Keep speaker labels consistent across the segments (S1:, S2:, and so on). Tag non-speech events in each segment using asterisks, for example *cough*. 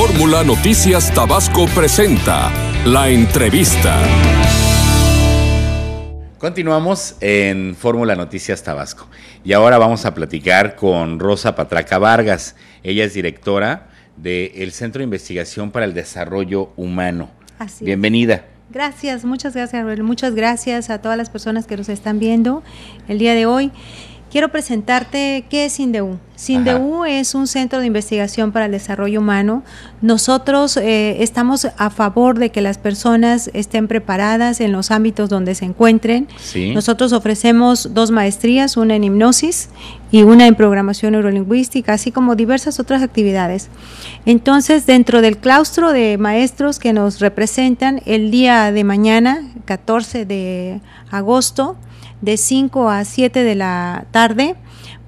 S1: Fórmula Noticias Tabasco presenta la entrevista. Continuamos en Fórmula Noticias Tabasco y ahora vamos a platicar con Rosa Patraca Vargas. Ella es directora del Centro de Investigación para el Desarrollo Humano. Bienvenida.
S2: Gracias, muchas gracias, Muchas gracias a todas las personas que nos están viendo el día de hoy. Quiero presentarte qué es INDEU. SINDEU es un centro de investigación para el desarrollo humano. Nosotros eh, estamos a favor de que las personas estén preparadas en los ámbitos donde se encuentren. Nosotros ofrecemos dos maestrías, una en hipnosis y una en programación neurolingüística, así como diversas otras actividades. Entonces, dentro del claustro de maestros que nos representan el día de mañana, 14 de agosto, de 5 a 7 de la tarde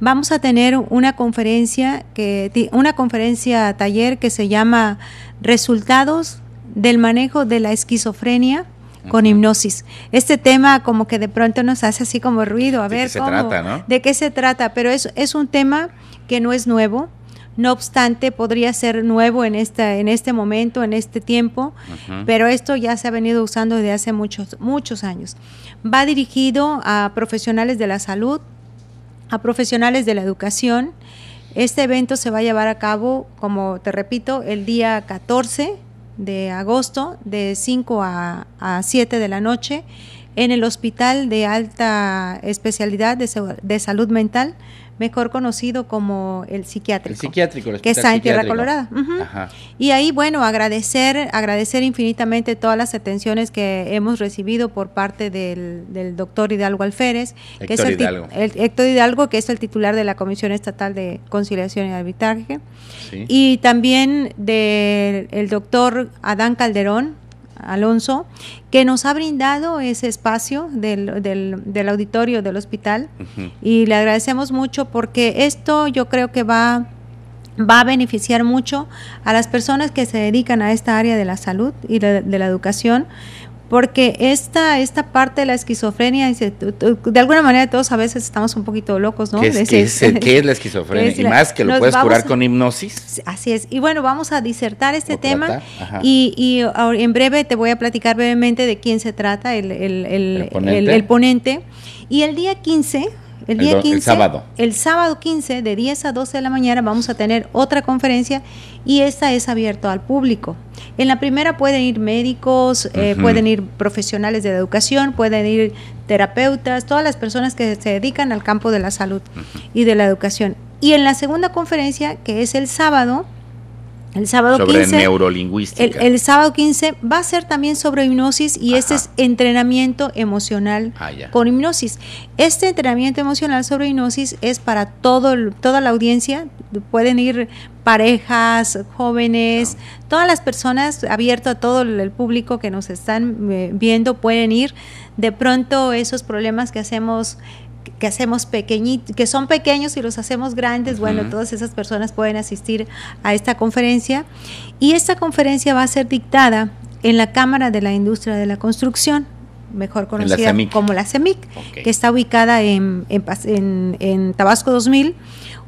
S2: vamos a tener una conferencia que una conferencia taller que se llama Resultados del manejo de la esquizofrenia con hipnosis. Este tema como que de pronto nos hace así como ruido, a ver se trata, de qué se trata, pero es, es un tema que no es nuevo, no obstante, podría ser nuevo en este, en este momento, en este tiempo, pero esto ya se ha venido usando desde hace muchos, muchos años. Va dirigido a profesionales de la salud, a profesionales de la educación. Este evento se va a llevar a cabo, como te repito, el día 14 de agosto de 5 a, a 7 de la noche en el Hospital de Alta Especialidad de, Salud Mental, mejor conocido como el psiquiátrico. El
S1: psiquiátrico, el Que está en Tierra Colorada.
S2: Y ahí, bueno, agradecer, agradecer infinitamente todas las atenciones que hemos recibido por parte del, doctor Hidalgo Alférez, que el, Hidalgo. Héctor Hidalgo, que es el titular de la Comisión Estatal de Conciliación y Arbitraje. Y también del doctor Adán Calderón, Alonso, que nos ha brindado ese espacio del, auditorio del hospital y le agradecemos mucho porque esto yo creo que va va a beneficiar mucho a las personas que se dedican a esta área de la salud y de la educación, porque esta, esta parte de la esquizofrenia, de alguna manera todos a veces estamos un poquito locos, ¿no? ¿Qué es, la
S1: esquizofrenia? más que lo puedes curar con hipnosis.
S2: Así es. Y bueno, vamos a disertar este tema y, y, en breve te voy a platicar brevemente de quién se trata el, ponente. ponente. Y el día 15 el sábado. El sábado 15 de 10 a 12 de la mañana vamos a tener otra conferencia y esta es abierta al público. En la primera pueden ir médicos, eh, pueden ir profesionales de educación, pueden ir terapeutas, todas las personas que se dedican al campo de la salud y de la educación. Y en la segunda conferencia, que es el sábado, el sábado sobre 15,
S1: neurolingüística.
S2: El, sábado 15 va a ser también sobre hipnosis y este es entrenamiento emocional ah, con hipnosis. Este entrenamiento emocional sobre hipnosis es para todo, toda la audiencia. Pueden ir parejas, jóvenes, todas las personas, abierto a todo el público que nos están eh, viendo, pueden ir. De pronto esos problemas que hacemos que hacemos pequeñitos, que son pequeños y los hacemos grandes, bueno, todas esas personas pueden asistir a esta conferencia. Y esta conferencia va a ser dictada en la Cámara de la Industria de la Construcción, mejor conocida como la CEMIC, que está ubicada en, en, Tabasco 2000,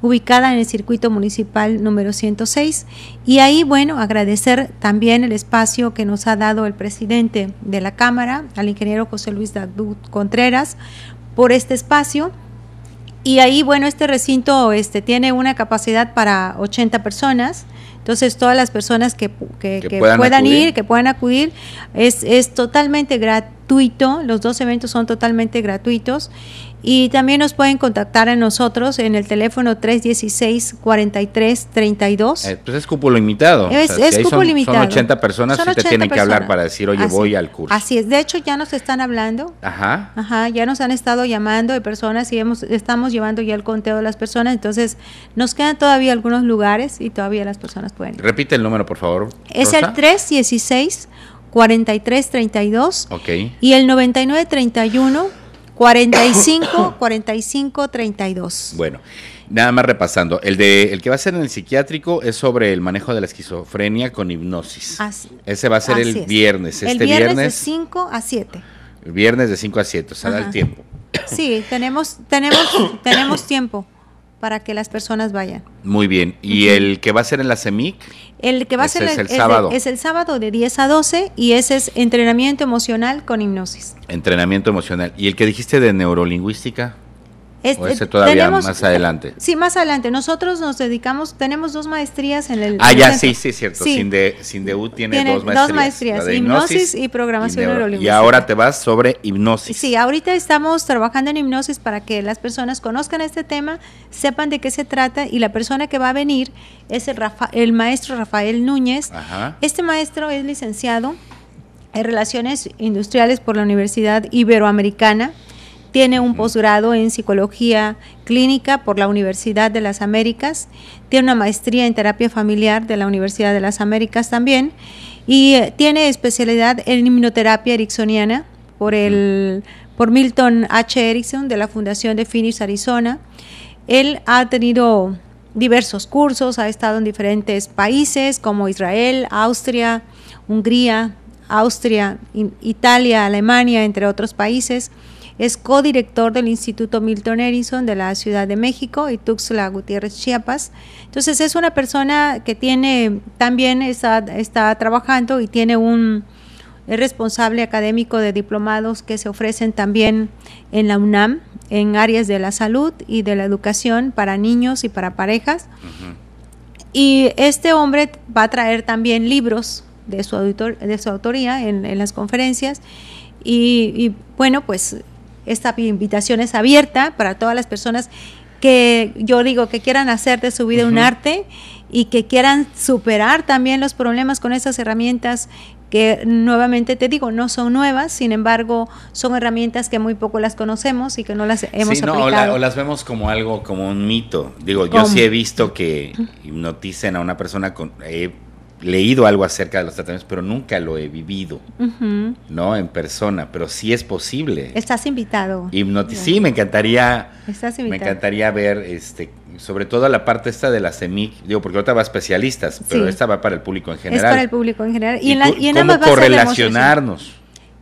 S2: ubicada en el circuito municipal número 106. Y ahí, bueno, agradecer también el espacio que nos ha dado el presidente de la Cámara, al ingeniero José Luis Dagdú Contreras, por este espacio. Y ahí, bueno, este recinto este, tiene una capacidad para 80 personas. Entonces, todas las personas que, que, puedan, puedan ir, que puedan acudir, es, es totalmente gratuito. Los dos eventos son totalmente gratuitos. Y también nos pueden contactar a nosotros en el teléfono 316-4332. 32 eh,
S1: pues es cupo limitado. Es, o limitado. Son 80 personas que te tienen que hablar para decir, oye, voy al curso.
S2: Así es. De hecho, ya nos están hablando. Ajá. Ajá. Ya nos han estado llamando de personas y hemos, estamos llevando ya el conteo de las personas. Entonces, nos quedan todavía algunos lugares y todavía las personas pueden.
S1: Ir. Repite el número, por favor. Es el
S2: 316 4332. Ok. Y el 9931. 45 45 32.
S1: Bueno, nada más repasando. El de el que va a ser en el psiquiátrico es sobre el manejo de la esquizofrenia con hipnosis. Así, Ese va a ser el viernes. Este el viernes, de
S2: 5 a 7.
S1: Viernes de 5 a 7, o sea, da el tiempo.
S2: Sí, tenemos tenemos tenemos tiempo para que las personas vayan.
S1: Muy bien. ¿Y el que va a ser en la CEMIC?
S2: El que va a ser es sábado. Es, el sábado de 10 a 12 y ese es entrenamiento emocional con hipnosis.
S1: Entrenamiento emocional. ¿Y el que dijiste de neurolingüística?
S2: Este, o eh, todavía más adelante. Sí, más adelante. Nosotros nos dedicamos, tenemos dos maestrías en el. Ah, ya, sí, sí, cierto. tiene,
S1: dos maestrías. Dos maestrías, hipnosis, y
S2: programación Y ahora
S1: te vas sobre hipnosis.
S2: Sí, ahorita estamos trabajando en hipnosis para que las personas conozcan este tema, sepan de qué se trata y la persona que va a venir es el, Rafa, el maestro Rafael Núñez. Este maestro es licenciado en Relaciones Industriales por la Universidad Iberoamericana. Tiene un posgrado en psicología clínica por la Universidad de las Américas. Tiene una maestría en terapia familiar de la Universidad de las Américas también. Y eh, tiene especialidad en inmunoterapia ericksoniana por, el, por Milton H. Erickson de la Fundación de Phoenix, Arizona. Él ha tenido diversos cursos, ha estado en diferentes países como Israel, Austria, Hungría, Austria, Italia, Alemania, entre otros países. Es codirector del Instituto Milton Erickson de la Ciudad de México y Tuxtla Gutiérrez, Chiapas. Entonces es una persona que tiene, también está, está trabajando y tiene un responsable académico de diplomados que se ofrecen también en la UNAM en áreas de la salud y de la educación para niños y para parejas. Y este hombre va a traer también libros de su, de su autoría en, las conferencias. y, bueno, pues esta invitación es abierta para todas las personas que yo digo que quieran hacer de su vida un arte y que quieran superar también los problemas con esas herramientas que nuevamente te digo, no son nuevas, sin embargo, son herramientas que muy poco las conocemos y que no las hemos sí, O,
S1: las vemos como algo, como un mito. Digo, yo sí he visto que hipnoticen a una persona con leído algo acerca de los tratamientos, pero nunca lo he vivido, ¿no? En persona, pero sí es posible.
S2: Estás invitado. sí, me
S1: encantaría.
S2: Me encantaría
S1: ver, este, sobre todo la parte esta de la CEMIC, digo, porque otra va a especialistas, pero esta va para el público en general. Es para el
S2: público en general. Y, y, en, la, y en ¿cómo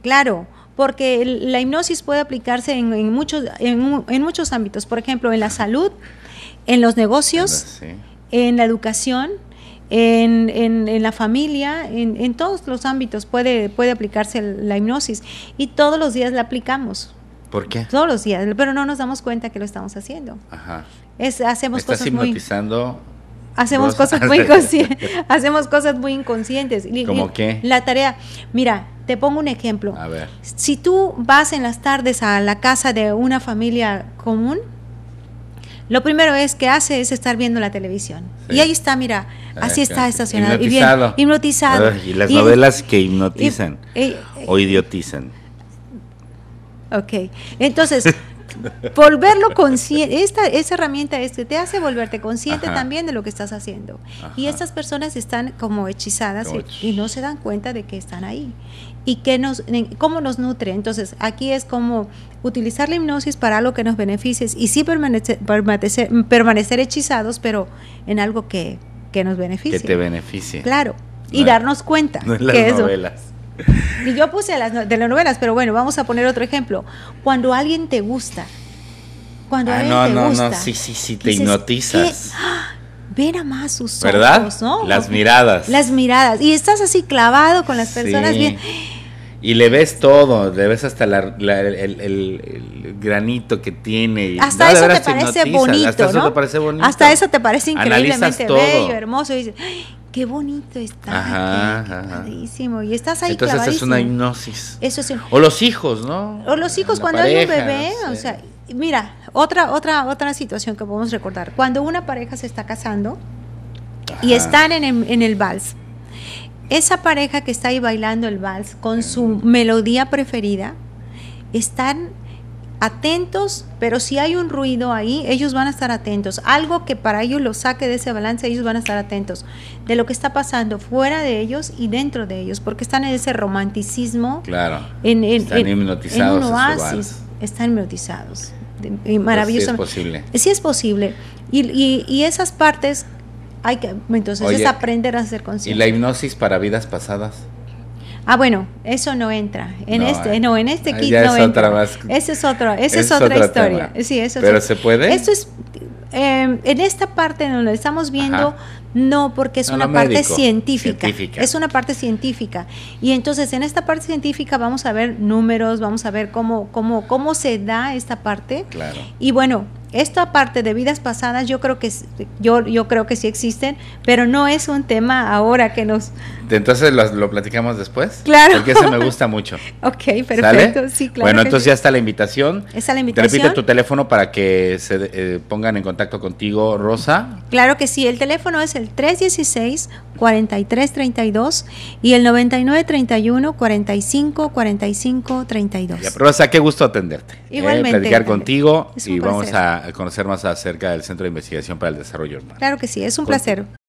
S2: Claro porque la hipnosis puede aplicarse en, muchos, en, muchos ámbitos, por ejemplo, en la salud, en los negocios, en la educación, en, la familia, en, todos los ámbitos puede, puede aplicarse la hipnosis y todos los días la aplicamos. ¿Por qué? Todos los días, pero no nos damos cuenta que lo estamos haciendo. Ajá. Es, hacemos estás cosas
S1: hipnotizando *laughs* hacemos cosas, muy inconscientes,
S2: hacemos cosas muy inconscientes. ¿Cómo qué? La tarea, mira, te pongo un ejemplo. A ver. Si tú vas en las tardes a la casa de una familia común, lo primero es que hace es estar viendo la televisión. Y ahí está, mira, ah, así está estacionado. Hipnotizado. Y hipnotizado. Ah, y las novelas
S1: que hipnotizan eh, o idiotizan.
S2: Ok, entonces *laughs* volverlo consciente, esta, esa herramienta es te hace volverte consciente también de lo que estás haciendo. Y estas personas están como hechizadas y, no se dan cuenta de que están ahí. Y que nos, cómo nos nutre. Entonces, aquí es como utilizar la hipnosis para algo que nos beneficie y sí permanecer, permanecer, hechizados, pero en algo que, que nos beneficie. Que te
S1: beneficie. Claro.
S2: y darnos cuenta no las eso. *laughs* Y yo puse las telenovelas, pero bueno, vamos a poner otro ejemplo. Cuando alguien te gusta, cuando ah, alguien no, te no, gusta, no, sí,
S1: sí, sí, te hipnotizas. *gasps*
S2: Ver a más sus ojos, ¿verdad? ¿no? Las miradas. Las miradas. Y estás así clavado con las personas sí. bien.
S1: Y le ves todo, le ves hasta la, la, el, el, granito que tiene. Hasta eso te parece bonito, hasta Eso te parece bonito. Hasta eso te parece increíblemente bello,
S2: hermoso. Y dices, qué bonito está,
S1: ajá, Y
S2: estás ahí Entonces es una hipnosis.
S1: Eso O los hijos, ¿no? O los hijos cuando hay un bebé,
S2: o sea, mira, otra otra otra situación que podemos recordar. Cuando una pareja se está casando y están en en el vals. Esa pareja que está ahí bailando el vals con su melodía preferida, están atentos, pero si hay un ruido ahí, ellos van a estar atentos. Algo que para ellos los saque de ese balance, ellos van a estar atentos de lo que está pasando fuera de ellos y dentro de ellos, porque están en ese romanticismo. Claro. En, están hipnotizados. En un oasis, pues están hipnotizados. Maravilloso. sí es posible. Sí es posible. Y, y, y esas partes, hay que, entonces es aprender a ser conscientes. ¿Y la
S1: hipnosis para vidas pasadas?
S2: Ah, bueno, eso no entra. En este, eh, no, en este kit no entra. esa es otra, esa es, otra, historia. Sí, eso Pero se
S1: puede. Esto es
S2: eh, en esta parte donde estamos viendo, no, porque es una parte científica. científica. Es una parte científica. Y entonces en esta parte científica vamos a ver números, vamos a ver cómo, cómo, cómo se da esta parte. Claro. Y bueno, esta parte de vidas pasadas yo creo que yo, yo creo que sí existen, pero no es un tema ahora que nos
S1: entonces lo, platicamos después. Claro. Porque ese me gusta mucho.
S2: *laughs* ok, perfecto. Sí, claro. Bueno, entonces ya está
S1: la invitación.
S2: la invitación. Te repite tu
S1: teléfono para que se eh, pongan en contacto contigo, Rosa.
S2: Claro que sí, el teléfono es el 316-4332 y el 9931-454532. Rosa,
S1: qué gusto atenderte. ¿eh? Igualmente. platicar contigo y vamos a conocer más acerca del Centro de Investigación para el Desarrollo Urbano.
S2: Claro que sí, es un placer.